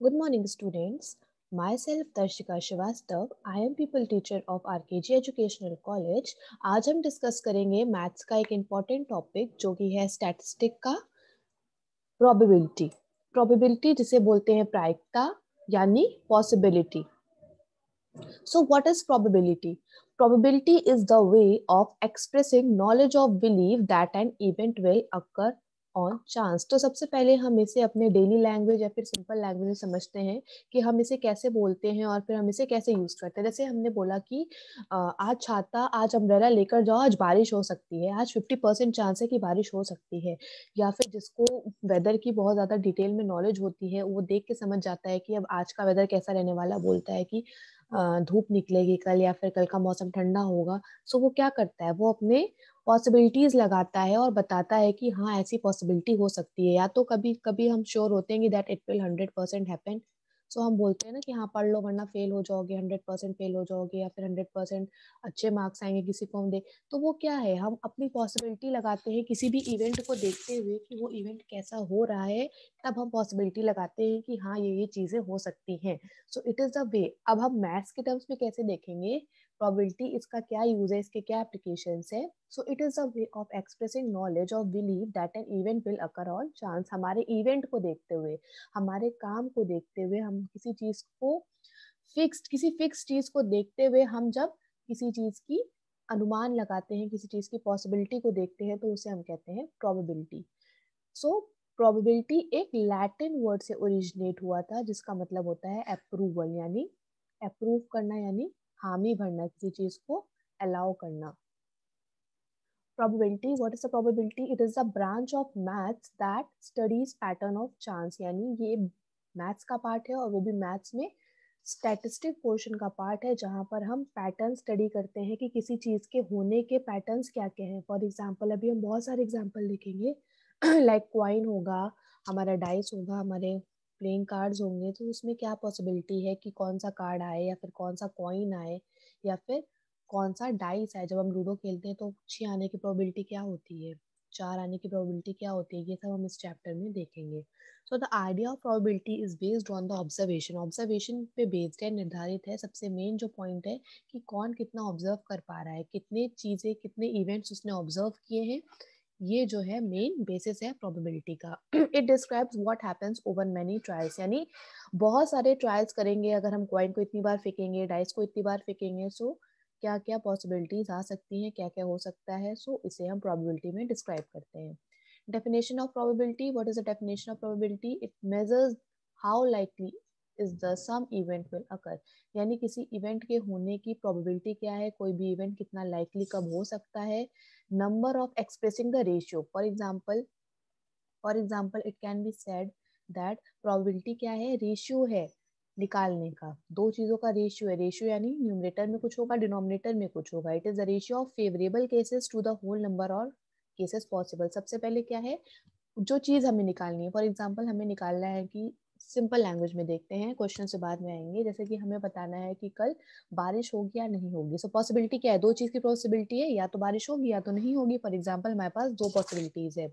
Good morning, students. Myself, Darshika Shivastav, I am people teacher of RKG Educational College. आज हम discuss करेंगे maths का एक important topic जो कि है स्टैटिस्टिक का प्रोबेबिलिटी प्रोबेबिलिटी जिसे बोलते हैं प्रायिकता यानी possibility so what is probability probability is the way of expressing knowledge of believe that an event will occur on chance तो सबसे पहले हम इसे अपने डेली लैंग्वेज या फिर सिंपल लैंग्वेज में समझते हैं कि हम इसे कैसे बोलते हैं और फिर हम इसे कैसे यूज करते हैं जैसे हमने बोला कि आज छाता आज अम्ब्रेला लेकर जाओ आज बारिश हो सकती है आज फिफ्टी परसेंट चांस है कि बारिश हो सकती है या फिर जिसको वेदर की बहुत ज्यादा डिटेल में नॉलेज होती है वो देख के समझ जाता है कि अब आज का वेदर कैसा रहने वाला बोलता है कि धूप निकलेगी कल या फिर कल का मौसम ठंडा होगा सो वो क्या करता है वो अपने पॉसिबिलिटीज लगाता है और बताता है कि हाँ ऐसी पॉसिबिलिटी हो सकती है या तो कभी कभी हम श्योर होते हैं कि that it will hundred percent happen so हम बोलते हैं ना कि हाँ पढ़ लो वरना फेल हो जाओगे हंड्रेड परसेंट फेल हो जाओगे या फिर हंड्रेड परसेंट अच्छे मार्क्स आएंगे किसी को हम दे तो वो क्या है हम अपनी पॉसिबिलिटी लगाते हैं किसी भी इवेंट को देखते हुए कि वो इवेंट कैसा हो रहा है तब हम पॉसिबिलिटी लगाते हैं कि हाँ ये ये चीज़ें हो सकती हैं so it is the way अब हम मैथ्स के टर्म्स में कैसे देखेंगे प्रॉबिलिटी इसका क्या यूज है इसके क्या एप्लीकेशन है so it is a way of expressing knowledge of believe that an event will occur on chance हमारे इवेंट को देखते हुए हमारे काम को देखते हुए हम किसी चीज को फिक्स किसी फिक्स चीज को देखते हुए हम जब किसी चीज की अनुमान लगाते हैं किसी चीज की पॉसिबिलिटी को देखते हैं तो उसे हम कहते हैं प्रोबेबिलिटी सो प्रोबेबिलिटी एक लैटिन वर्ड से ओरिजिनेट हुआ था जिसका मतलब होता है अप्रूवल यानी अप्रूव करना यानी हामी भरना किसी चीज को अलाउ करना probability what is the probability it is the branch of maths that studies pattern of chance यानी ये मैथ्स का पार्ट है और वो भी मैथ्स में स्टैटिस्टिक पोर्शन का पार्ट है जहाँ पर हम पैटर्न स्टडी करते हैं कि किसी चीज़ के होने के पैटर्न्स क्या क्या हैं फॉर एग्जाम्पल अभी हम बहुत सारे एग्जाम्पल देखेंगे लाइक क्वाइन होगा हमारा डाइस होगा हमारे प्लेइंग कार्ड्स होंगे तो उसमें क्या पॉसिबिलिटी है कि कौन सा कार्ड आए या फिर कौन सा कॉइन आए या फिर कौन सा डाइस आए जब हम लूडो खेलते हैं तो छः आने की प्रोबेबिलिटी क्या होती है चार आने की प्रोबेबिलिटी क्या होती है ये सब हम इस चैप्टर में देखेंगे so the idea of probability is based on the observation observation पे बेस्ड है निर्धारित है सबसे मेन जो पॉइंट है कि कौन कितना ऑब्जर्व कर पा रहा है कितने चीज़ें कितने इवेंट्स उसने ऑब्जर्व किए हैं ये जो है मेन बेसिस है प्रोबेबिलिटी का it describes what happens over many trials यानी बहुत सारे ट्रायल्स करेंगे अगर हम कॉइन को इतनी बार फेंकेंगे डाइस को इतनी बार फेंकेंगे सो क्या क्या पॉसिबिलिटीज आ सकती हैं क्या क्या हो सकता है सो इसे हम प्रोबेबिलिटी में डिस्क्राइब करते हैं definition of probability what is the definition of probability it measures how likely is the some event will occur यानी किसी इवेंट के होने की probability क्या है कोई भी इवेंट कितना लाइकली कब हो सकता है number of expressing the ratio for example for example it can be said that probability क्या है ratio है निकालने का दो चीज़ों का रेशियो है रेशियो यानी न्यूमरेटर में कुछ होगा डिनोमिनेटर में कुछ होगा it is the ratio of favourable cases to the whole number और केसेस पॉसिबल सबसे पहले क्या है जो चीज़ हमें निकालनी है फॉर एग्जाम्पल हमें निकालना है कि सिंपल लैंग्वेज में देखते हैं क्वेश्चन से बाद में आएंगे जैसे कि हमें बताना है कि कल बारिश होगी या नहीं होगी सो पॉसिबिलिटी क्या है दो चीज़ की पॉसिबिलिटी है या तो बारिश होगी या तो नहीं होगी फॉर एग्जाम्पल हमारे पास दो पॉसिबिलिटीज है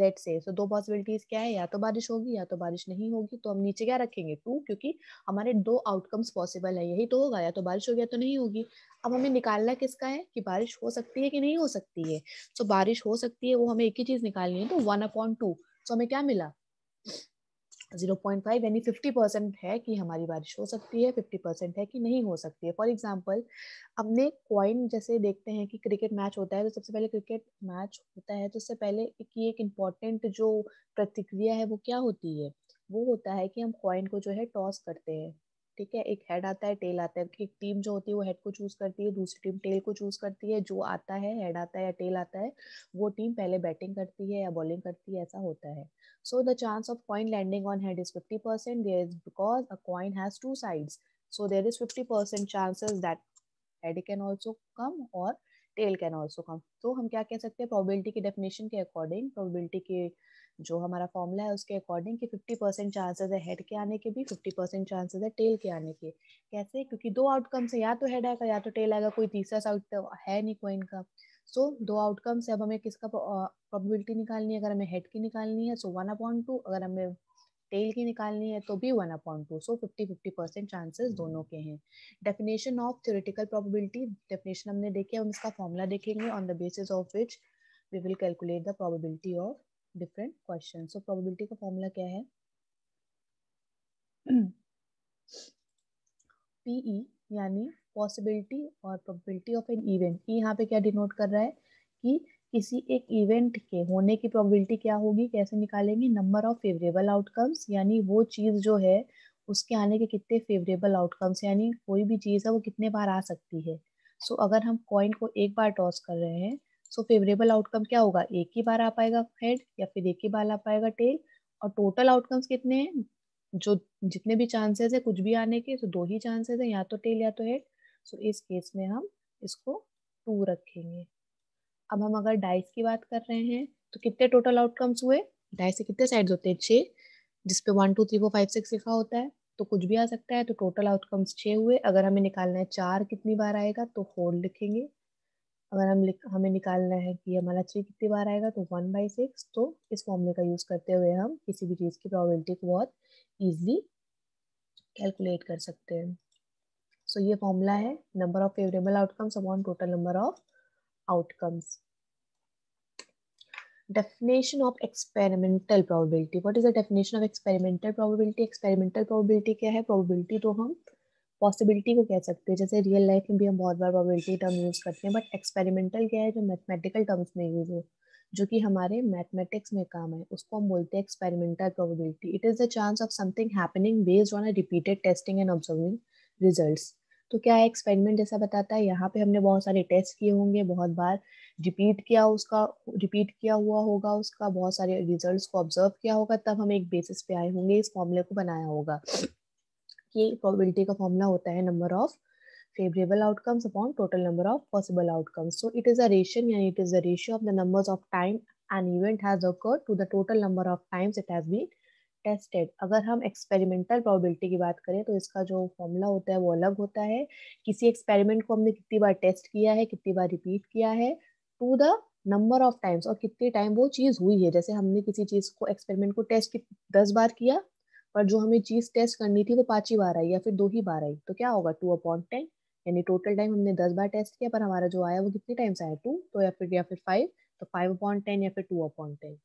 लेट से सो दो पॉसिबिलिटीज क्या है या तो बारिश होगी या तो बारिश नहीं होगी तो हम नीचे क्या रखेंगे टू क्योंकि हमारे दो आउटकम्स पॉसिबल है यही तो होगा या तो बारिश होगी या तो नहीं होगी अब हमें निकालना किसका है कि बारिश हो सकती है कि नहीं हो सकती है सो so, बारिश हो सकती है वो हमें एक ही चीज निकालनी है तो वन अपॉइंट टू सो हमें क्या मिला जीरो पॉइंट फाइव यानी फिफ्टी परसेंट है कि हमारी बारिश हो सकती है फिफ्टी परसेंट है कि नहीं हो सकती है फॉर एग्जाम्पल हमने कॉइन जैसे देखते हैं कि क्रिकेट मैच होता है तो सबसे पहले क्रिकेट मैच होता है तो उससे पहले की एक इम्पॉर्टेंट जो प्रतिक्रिया है वो क्या होती है वो होता है कि हम कॉइन को जो है टॉस करते हैं ठीक है एक हेड आता है टेल आता है एक टीम जो होती है वो हेड को चूज करती है दूसरी टीम टेल को चूज करती है जो आता है हेड आता है या टेल आता है वो टीम पहले बैटिंग करती है या बॉलिंग करती है ऐसा होता है so the chance of coin landing on head is fifty percent there is because a coin has two sides there is fifty percent chances that head can also come और tail can also कम तो हम क्या कह सकते हैं probability की definition के according probability के जो हमारा फॉर्मूला है उसके अकॉर्डिंग कि 50 परसेंट चांसेज है हेड के आने के भी 50 परसेंट चांसेज है टेल के आने के कैसे क्योंकि दो आउटकम्स है या तो हेड आएगा या तो टेल आएगा कोई तीसरा साउट तो है नहीं कोइन का सो so, दो आउटकम्स है अब हमें किसका प्रॉबिलिटी निकालनी है अगर हमें हेड की निकालनी है सो वन अपॉइंट टू अगर हमें टेल की निकालनी है तो भी one upon two so fifty fifty percent chances दोनों के हैं definition of theoretical probability definition हमने देखी है हम इसका फॉर्मूला देखेंगे on the basis of which we will calculate the probability of different question so probability का फॉर्मूला क्या है? PE यानी पॉसिबिलिटी और probability of an event E यहाँ पे क्या डिनोट कर रहा है कि किसी एक इवेंट के होने की प्रोबेबिलिटी क्या होगी कैसे निकालेंगे नंबर ऑफ फेवरेबल आउटकम्स यानी वो चीज़ जो है उसके आने के कितने फेवरेबल आउटकम्स यानी कोई भी चीज़ है वो कितने बार आ सकती है सो so, अगर हम कॉइन को एक बार टॉस कर रहे हैं सो फेवरेबल आउटकम क्या होगा एक ही बार आ पाएगा हेड या फिर एक ही बार आ पाएगा टेल और टोटल आउटकम्स कितने हैं जो जितने भी चांसेस है कुछ भी आने के तो दो ही चांसेस है या तो टेल या तो हेड सो इस केस में हम इसको टू रखेंगे अब हम अगर डाइस की बात कर रहे हैं तो कितने टोटल आउटकम्स हुए डाइस से कितने साइड्स होते हैं छः जिसपे one two three four five six लिखा होता है तो कुछ भी आ सकता है तो टोटल आउटकम्स छः हुए अगर हमें निकालना है चार कितनी बार आएगा तो फोर लिखेंगे अगर हम हमें निकालना है कि हमारा थ्री कितनी बार आएगा तो वन बाई सिक्स तो इस फॉर्मूले का यूज़ करते हुए हम किसी भी चीज़ की प्रॉबिलिटी को बहुत ईजिली कैलकुलेट कर सकते हैं सो so, ये फॉर्मूला है number of favourable outcomes upon total number of outcomes definition of experimental probability what is the definition of experimental probability experimental probability क्या है प्रोबेबिलिटी तो हम पॉसिबिलिटी को कह सकते हैं जैसे रियल लाइफ में भी हम बहुत बार प्रोबेबिलिटी टर्म यूज़ करते हैं बट एक्सपेरिमेंटल क्या है जो मैथमेटिकल टर्म्स में यूज़ हो जो कि हमारे मैथमेटिक्स में काम है उसको हम बोलते हैं experimental probability it is the chance of something happening based on a repeated testing and observing result तो क्या है एक्सपेरिमेंट जैसा बताता है यहाँ पे हमने बहुत सारे टेस्ट किए होंगे बहुत बार रिपीट किया उसका रिपीट किया हुआ होगा उसका बहुत सारे रिजल्ट्स को ऑब्जर्व किया होगा तब हम एक बेसिस पे आए होंगे इस फॉर्मूले को बनाया होगा कि प्रोबेबिलिटी का फॉर्मूला होता है number of favourable outcomes upon total number of possible outcomes so it is a ration यानी it is a ratio of the numbers of time an event has occurred to the total number of times it has been tested अगर हम experimental probability की बात करें तो इसका जो formula होता है वो अलग होता है किसी एक्सपेरिमेंट को हमने कितनी बार टेस्ट किया है कितनी बार रिपीट किया है to the number of times और कितने टाइम वो चीज़ हुई है जैसे हमने किसी चीज़ को एक्सपेरिमेंट को टेस्ट दस बार किया पर जो हमें चीज टेस्ट करनी थी वो पांच ही बार आई या फिर दो ही बार आई तो क्या होगा टू अपॉन टेन यानी टोटल टाइम हमने दस बार टेस्ट किया पर हमारा जो आया वो कितने टाइम्स आया टू तो या फिर या फिर फाइव तो फाइव अपॉन टेन या फिर two upon ten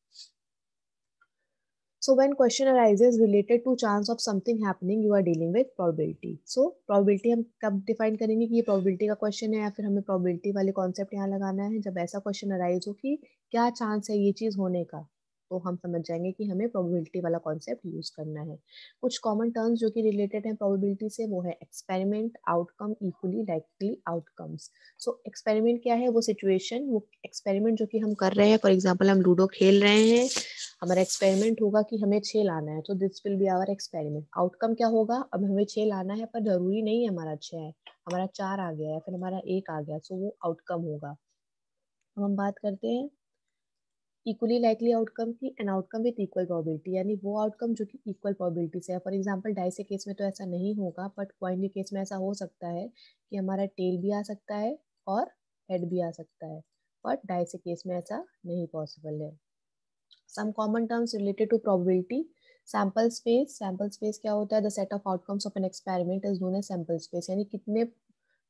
so when question arises related to chance of something happening you are dealing with probability so probability हम कब डिफाइन करेंगे कि ये प्रोबिलिटी का क्वेश्चन है या फिर हमें प्रोबिलिटी वाले कॉन्सेप्ट यहाँ लगाना है जब ऐसा क्वेश्चन अराइज हो कि क्या चांस है ये चीज़ होने का तो हम समझ जाएंगे कि हमें प्रोबेबिलिटी वाला कॉन्सेप्ट यूज करना है कुछ कॉमन टर्म्स जो कि रिलेटेड हैं प्रोबेबिलिटी से वो है experiment outcome equally likely outcomes so experiment क्या है वो सिचुएशन वो एक्सपेरिमेंट जो कि हम कर रहे हैं फॉर एग्जाम्पल हम लूडो खेल रहे हैं हमारा एक्सपेरिमेंट होगा कि हमें छः लाना है तो this will be our experiment outcome क्या होगा अब हमें छः लाना है पर जरूरी नहीं है हमारा छः है हमारा चार आ गया है फिर हमारा एक आ गया सो वो आउटकम होगा हम बात करते हैं इक्वली लाइकली आउटकम की an outcome with equal probability यानी वो आउटकम जो कि इक्वल प्रॉबिलिटी से है फॉर एग्जाम्पल डाइस के केस में तो ऐसा नहीं होगा बट कॉइन के केस में ऐसा हो सकता है कि हमारा टेल भी आ सकता है और हेड भी आ सकता है बट डाइस के केस में ऐसा नहीं पॉसिबल है some common terms related to probability sample space sample space क्या होता है the set of outcomes of an experiment is known as sample space यानी कितने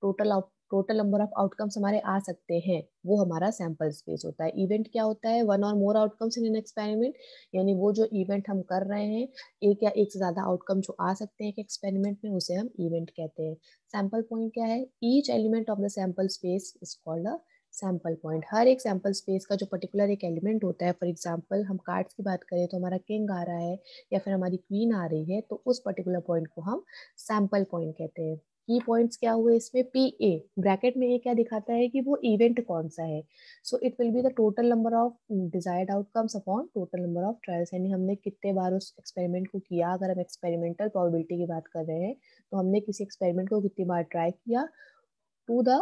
total out total number of outcomes हमारे आ सकते हैं वो हमारा सैंपल स्पेस होता है इवेंट क्या होता है वन और more outcomes in an experiment यानी वो जो इवेंट हम कर रहे हैं एक या एक से ज़्यादा आउटकम जो आ सकते हैं एक्सपेरिमेंट में उसे हम इवेंट कहते हैं सैम्पल पॉइंट क्या है each element of the sample space is called a sample point हर एक सैम्पल स्पेस का जो पर्टिकुलर एक एलिमेंट होता है फॉर एग्जांपल हम कार्ड्स की बात करें तो हमारा किंग आ रहा है या फिर हमारी क्वीन आ रही है तो उस पर्टिकुलर पॉइंट को हम सैम्पल पॉइंट कहते हैं की पॉइंट्स क्या हुए इसमें पी ए ब्रैकेट में ये क्या दिखाता है कि वो इवेंट कौन सा है so it will be the total number of desired outcomes upon total number of trials यानी हमने कितने बार उस एक्सपेरिमेंट को किया अगर हम एक्सपेरिमेंटल प्रॉबिलिटी की बात कर रहे हैं तो हमने किसी एक्सपेरिमेंट को कितनी बार ट्राई किया टू द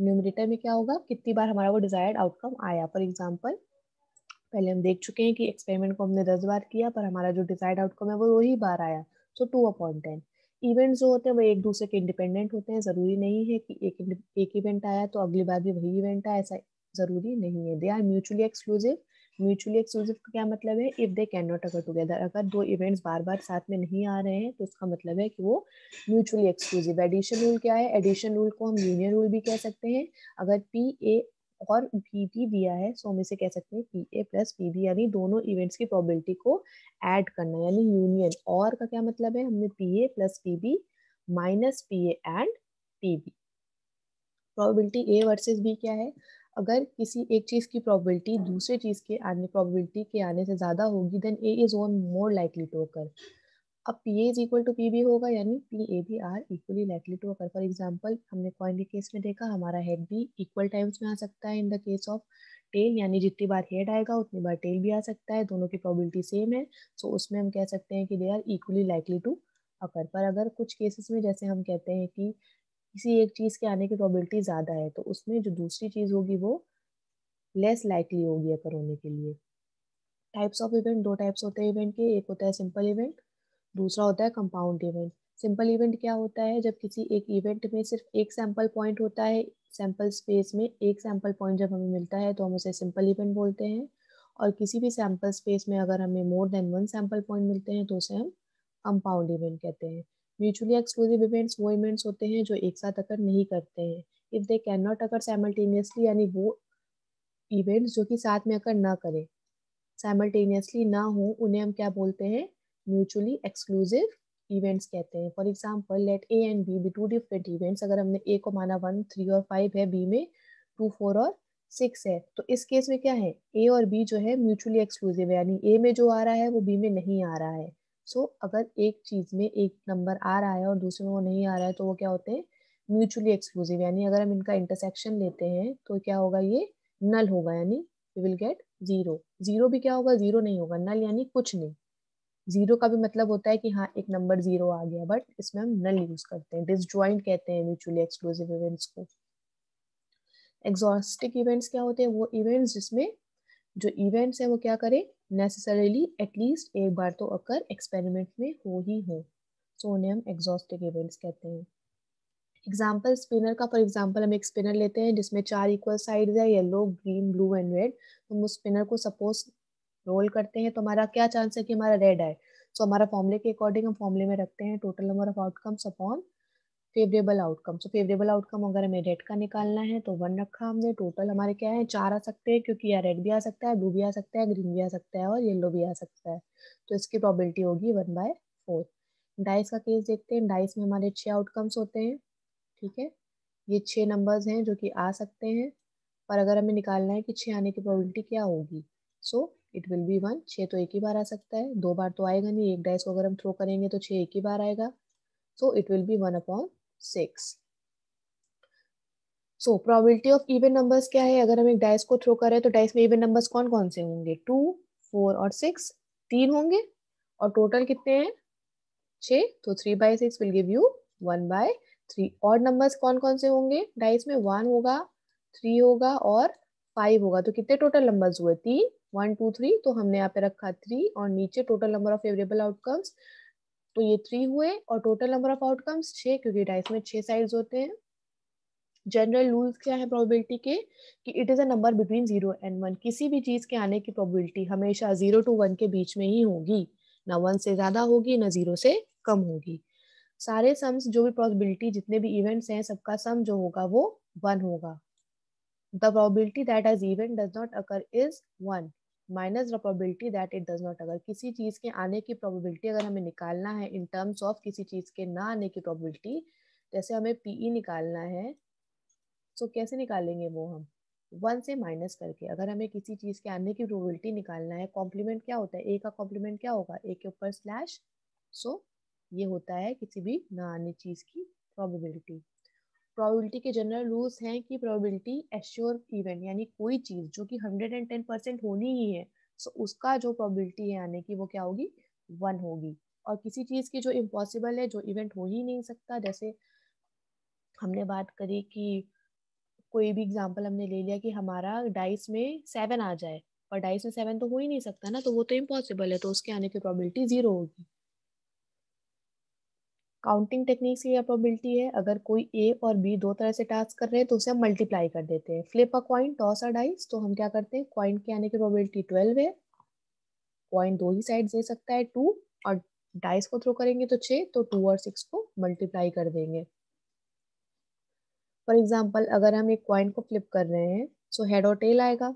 न्यूमिनेटर में क्या होगा कितनी बार हमारा वो डिजायर्ड आउटकम आया फॉर एग्जाम्पल पहले हम देख चुके हैं कि एक्सपेरिमेंट को हमने दस बार किया पर हमारा जो डिजायर्ड आउटकम है वो दो ही बार आया so two upon ten events जो होते हैं वो एक दूसरे के इंडिपेंडेंट होते हैं ज़रूरी नहीं है कि एक एक इवेंट आया तो अगली बार भी वही इवेंट आया ऐसा ज़रूरी नहीं है they are mutually exclusive mutually exclusive का क्या मतलब है if they can not occur together अगर दो इवेंट्स बार बार साथ में नहीं आ रहे हैं तो उसका मतलब है कि वो म्यूचुअली एक्सक्लूसिव एडिशन रूल क्या है एडिशन रूल को हम यूनियन रूल भी कह सकते हैं अगर पी ए और बी भी दिया है सो हम इसे कह सकते हैं P A plus P B यानी दोनों इवेंट्स की प्रोबेबिलिटी को ऐड करना यानी यूनियन और का क्या मतलब है हमने P A plus P B minus P and P B probability A versus B क्या है अगर किसी एक चीज़ की प्रॉबिलिटी दूसरे चीज़ के आने प्रॉबिलिटी के आने से ज़्यादा होगी then A is own more likely to occur अब P A is equal to P B होगा यानी P A B are equally likely to occur for example हमने कॉइन के केस में देखा हमारा हेड भी इक्वल टाइम्स में आ सकता है in the case of tail यानी जितनी बार हेड आएगा उतनी बार टेल भी आ सकता है दोनों की प्रॉबिलिटी सेम है सो so उसमें हम कह सकते हैं कि they are equally likely to occur पर अगर कुछ केसेस में जैसे हम कहते हैं कि किसी एक चीज़ के आने की प्रॉबिलिटी ज़्यादा है तो उसमें जो दूसरी चीज़ होगी वो लेस लाइकली होगी अकर होने के लिए टाइप्स ऑफ इवेंट दो टाइप्स होते हैं इवेंट के एक होता है सिंपल इवेंट दूसरा होता है कंपाउंड इवेंट सिंपल इवेंट क्या होता है जब किसी एक इवेंट में सिर्फ एक सैम्पल पॉइंट होता है सैम्पल स्पेस में एक सैम्पल पॉइंट जब हमें मिलता है तो हम उसे सिंपल इवेंट बोलते हैं और किसी भी सैम्पल स्पेस में अगर हमें more than one sample point मिलते हैं तो उसे हम कंपाउंड इवेंट कहते हैं म्यूचुअली एक्सक्लूसिव इवेंट्स वो इवेंट्स होते हैं जो एक साथ अगर नहीं करते हैं if they can not occur simultaneously यानी वो इवेंट्स जो कि साथ में अगर ना करें साइमल्टेनियसली ना हो उन्हें हम क्या बोलते हैं म्यूचुअली एक्सक्लूसिव इवेंट्स कहते हैं for example let A and B be two different events अगर हमने ए को माना वन थ्री और फाइव है बी में टू फोर और सिक्स है तो इस केस में क्या है ए और बी जो है म्यूचुअली एक्सक्लूसिव है यानी ए में जो आ रहा है वो बी में नहीं आ रहा है सो so, अगर एक चीज में एक नंबर आ रहा है और दूसरे में वो नहीं आ रहा है तो वो क्या होते हैं म्यूचुअली एक्सक्लूसिव यानी अगर हम इनका इंटरसेक्शन लेते हैं तो क्या होगा ये नल होगा यानी you will get zero zero भी क्या होगा जीरो नहीं होगा नल यानी कुछ नहीं जीरो का भी मतलब होता है कि हाँ एक नंबर जीरो आ गया बट इसमें हम नल यूज करते हैं डिसज्वाइंट कहते हैं म्यूचुअली एक्सक्लूसिव इवेंट्स को एग्जॉस्टिक इवेंट्स क्या होते हैं वो इवेंट्स जिसमें जो इवेंट्स हैं वो क्या करें नेसेसरीली एटलीस्ट एक बार तो अक्कर एक्सपेरिमेंट में हो ही हो सो उन्हें हम एग्जॉस्टिक इवेंट्स कहते हैं एग्जाम्पल स्पिनर का फॉर एग्जाम्पल हम एक स्पिनर लेते हैं जिसमें चार इक्वल साइड है yellow green blue and red हम उस स्पिनर को सपोज रोल करते हैं तो हमारा क्या चांस है कि हमारा रेड आए सो so, हमारा फॉर्मूले के अकॉर्डिंग हम फॉर्मूले में रखते हैं total number of outcomes upon favourable outcome so favourable outcome अगर हमें रेड का निकालना है तो वन रखा हमने टोटल हमारे क्या है चार आ सकते हैं क्योंकि यहाँ रेड भी आ सकता है ब्लू भी आ सकता है ग्रीन भी आ सकता है और येलो भी आ सकता है तो इसकी प्रॉबिलिटी होगी वन बाय फोर डाइस का केस देखते हैं डाइस में हमारे छः आउटकम्स होते हैं ठीक है ये छः नंबर्स हैं जो कि आ सकते हैं पर अगर हमें निकालना है कि छः आने की प्रॉबिलिटी क्या होगी so so, it will be one छः तो एक ही बार आ सकता है दो बार तो आएगा नहीं एक डाइस को अगर हम थ्रो करेंगे तो छः एक ही बार आएगा so it will be one upon six so probability of even numbers क्या है अगर हम एक डाइस को थ्रो करें तो डाइस में इवन नंबर्स कौन कौन से होंगे टू फोर और सिक्स तीन होंगे और टोटल कितने हैं छः तो three by six will give you one by three और नंबर्स कौन कौन से होंगे डाइस में वन होगा थ्री होगा और फाइव होगा तो कितने टोटल नंबर्स हुए तीन वन टू थ्री तो हमने यहाँ पे रखा थ्री और नीचे total number of favourable outcomes तो ये थ्री हुए और टोटल नंबर ऑफ आउटकम्स छः क्योंकि डाइस में छः साइड्स होते हैं जनरल रूल्स क्या है प्रोबेबिलिटी के कि it is a number between zero and one किसी भी चीज़ के आने की प्रोबेबिलिटी हमेशा जीरो टू वन के बीच में ही होगी ना वन से ज़्यादा होगी ना जीरो से कम होगी सारे सम्स जो भी प्रोबेबिलिटी जितने भी इवेंट्स हैं सबका सम जो होगा वो वन होगा the probability that as event does not occur is one minus the probability that it does not occur किसी चीज के आने की प्रोबेबिलिटी अगर हमें निकालना है इन टर्म्स ऑफ किसी चीज के ना आने की प्रोबेबिलिटी जैसे हमें पीई e निकालना है सो तो so कैसे निकालेंगे वो हम वन से माइनस करके अगर हमें किसी चीज के आने की प्रोबेबिलिटी निकालना है कॉम्प्लीमेंट क्या होता है ए का कॉम्प्लीमेंट क्या होगा ए के ऊपर स्लैश सो ये होता है किसी भी ना आने चीज की प्रोबेबिलिटी प्रोबेबिलिटी के जनरल रूल्स हैं कि प्रोबेबिलिटी एश्योर इवेंट यानी कोई चीज जो कि हंड्रेड एंड टेन परसेंट होनी ही है सो so उसका जो प्रोबेबिलिटी है आने की वो क्या होगी वन होगी और किसी चीज की जो इम्पॉसिबल है जो इवेंट हो ही नहीं सकता जैसे हमने बात करी कि कोई भी एग्जाम्पल हमने ले लिया कि हमारा डाइस में सेवन आ जाए और डाइस में सेवन तो हो ही नहीं सकता ना तो वो तो इम्पॉसिबल है तो उसके आने की प्रोबेबिलिटी जीरो होगी काउंटिंग टेक्निक से ये प्रोबेबिलिटी है अगर कोई ए और बी दो तरह से टास्क कर रहे हैं तो उसे हम मल्टीप्लाई कर देते हैं flip a coin toss a dice तो हम क्या करते हैं क्वाइंट के आने की प्रोबेबिलिटी ट्वेल्व है क्वाइंट दो ही साइड दे सकता है टू और डाइस को थ्रो करेंगे तो छः तो टू और सिक्स को मल्टीप्लाई कर देंगे फॉर एग्जाम्पल अगर हम एक कॉइन को फ्लिप कर रहे हैं सो तो हेड और टेल आएगा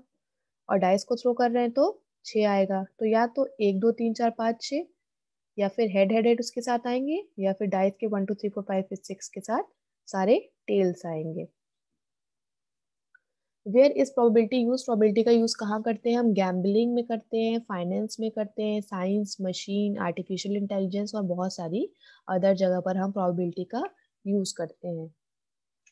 और डाइस को थ्रो कर रहे हैं तो छः आएगा तो या तो एक दो तीन चार पाँच छः या फिर हेड हेड हेड उसके साथ आएंगे या फिर डाइस के one two three four five fifth six के साथ सारे टेल्स आएंगे where is probability use probability का यूज कहाँ करते हैं हम गैम्बलिंग में करते हैं फाइनेंस में करते हैं साइंस मशीन आर्टिफिशियल इंटेलिजेंस और बहुत सारी अदर जगह पर हम प्रोबेबिलिटी का यूज करते हैं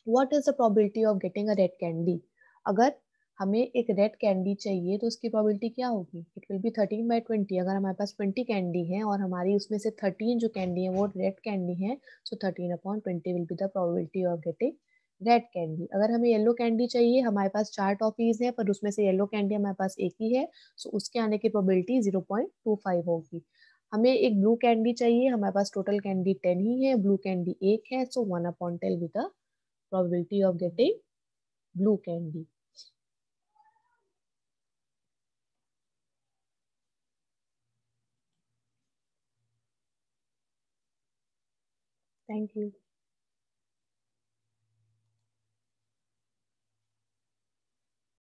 what is the probability of getting a red candy अगर हमें एक रेड कैंडी चाहिए तो उसकी प्रॉबिलिटी क्या होगी it will be thirteen by twenty अगर हमारे पास ट्वेंटी कैंडी है और हमारी उसमें से थर्टीन जो कैंडी है वो रेड कैंडी है so thirteen upon twenty will be the probability of getting red candy अगर हमें येलो कैंडी चाहिए हमारे पास चार टॉफीज हैं पर उसमें से येलो कैंडी हमारे पास एक ही है सो उसके आने की probability zero point two five होगी हमें एक ब्लू कैंडी चाहिए हमारे पास टोटल कैंडी टेन ही है ब्लू कैंडी एक है so one upon ten with the probability of getting blue candy Thank you.